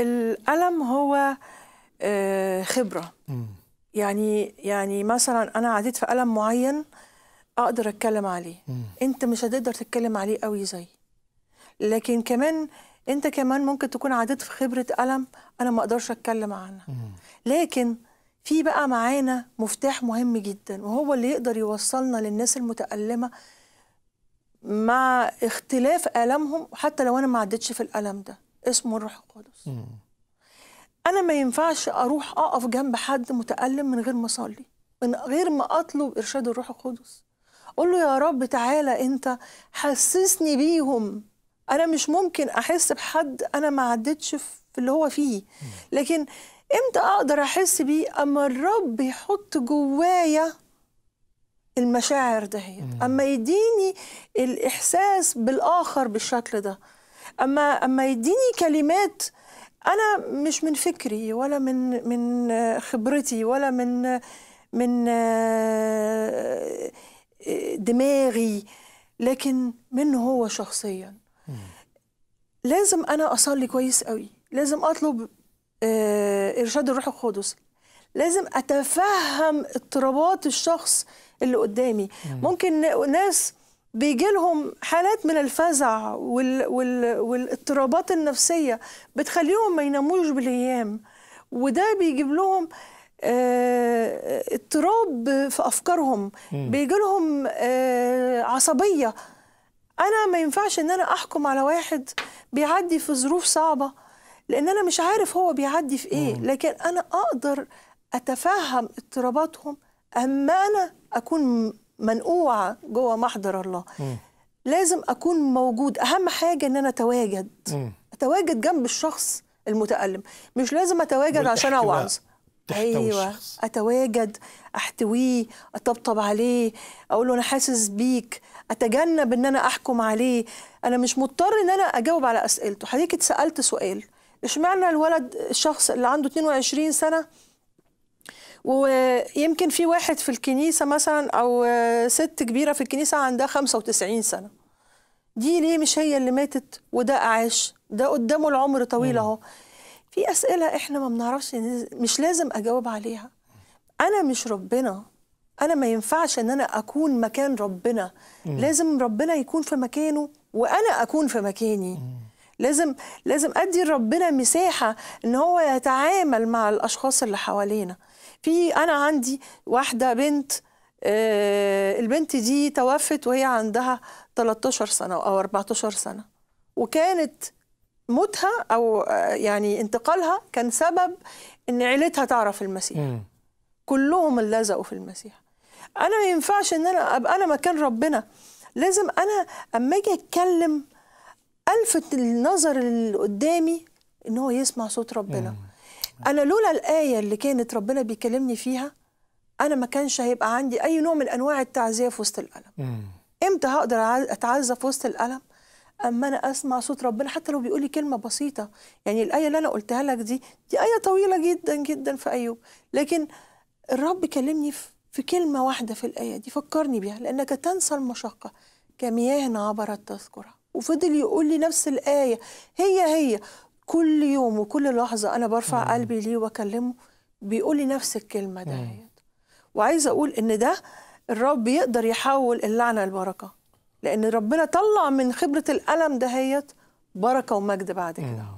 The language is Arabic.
الألم هو آه، خبرة يعني يعني مثلا أنا عديت في ألم معين أقدر أتكلم عليه أنت مش هتقدر تتكلم عليه قوي زي لكن كمان أنت كمان ممكن تكون عديت في خبرة ألم أنا ما أقدرش أتكلم عنها لكن في بقى معانا مفتاح مهم جدا وهو اللي يقدر يوصلنا للناس المتألمة مع اختلاف آلامهم حتى لو أنا ما عدتش في الألم ده اسمه الروح القدس انا ما ينفعش اروح اقف جنب حد متالم من غير ما اصلي من غير ما اطلب ارشاد الروح القدس اقول له يا رب تعالى انت حسسني بيهم انا مش ممكن احس بحد انا ما عدتش في اللي هو فيه لكن امتى اقدر احس بيه اما الرب يحط جوايا المشاعر هي. اما يديني الاحساس بالاخر بالشكل ده اما اما يديني كلمات انا مش من فكري ولا من من خبرتي ولا من من آه، دماغي لكن منه هو شخصيا لازم انا اصلي كويس قوي لازم اطلب آه، ارشاد الروح القدس لازم اتفهم اضطرابات الشخص اللي قدامي ممكن ناس بيجي لهم حالات من الفزع وال وال والاضطرابات النفسية بتخليهم ما يناموش بالأيام وده بيجيب لهم آه اضطراب في أفكارهم بيجي لهم آه عصبية أنا ما ينفعش إن أنا أحكم على واحد بيعدي في ظروف صعبة لأن أنا مش عارف هو بيعدي في إيه لكن أنا أقدر أتفهم اضطراباتهم أما أنا أكون منقوعه جوه محضر الله م. لازم اكون موجود اهم حاجه ان انا اتواجد م. اتواجد جنب الشخص المتالم مش لازم اتواجد عشان اوعظ ايوه الشخص. اتواجد احتويه اطبطب عليه اقول له انا حاسس بيك اتجنب ان انا احكم عليه انا مش مضطر ان انا اجاوب على اسئلته حضرتك اتسالت سؤال اشمعنى الولد الشخص اللي عنده 22 سنه ويمكن في واحد في الكنيسة مثلا أو ست كبيرة في الكنيسة عندها 95 سنة دي ليه مش هي اللي ماتت وده عاش ده قدامه العمر طويل اهو في أسئلة إحنا ما بنعرفش مش لازم أجاوب عليها أنا مش ربنا أنا ما ينفعش إن أنا أكون مكان ربنا لازم ربنا يكون في مكانه وأنا أكون في مكاني لازم لازم ادي لربنا مساحه ان هو يتعامل مع الاشخاص اللي حوالينا في انا عندي واحده بنت آه البنت دي توفت وهي عندها 13 سنه او 14 سنه وكانت موتها او آه، يعني انتقالها كان سبب ان عيلتها تعرف المسيح كلهم لزقوا في المسيح انا ما ينفعش ان انا ابقى انا مكان ربنا لازم انا اما اجي اتكلم الفت النظر اللي قدامي ان هو يسمع صوت ربنا انا لولا الايه اللي كانت ربنا بيكلمني فيها انا ما كانش هيبقى عندي اي نوع من انواع التعزيه في وسط الالم امتى هقدر اتعزى في وسط الالم اما انا اسمع صوت ربنا حتى لو بيقول لي كلمه بسيطه يعني الايه اللي انا قلتها لك دي دي ايه طويله جدا جدا في ايوب لكن الرب كلمني في كلمه واحده في الايه دي فكرني بيها لانك تنسى المشقه كمياه عبرت تذكرها وفضل يقول لي نفس الآية هي هي كل يوم وكل لحظة أنا برفع مم. قلبي ليه وأكلمه بيقول لي نفس الكلمة دهيت وعايزة أقول إن ده الرب يقدر يحول اللعنة لبركة لأن ربنا طلع من خبرة الألم دهيت بركة ومجد بعد كده نعم.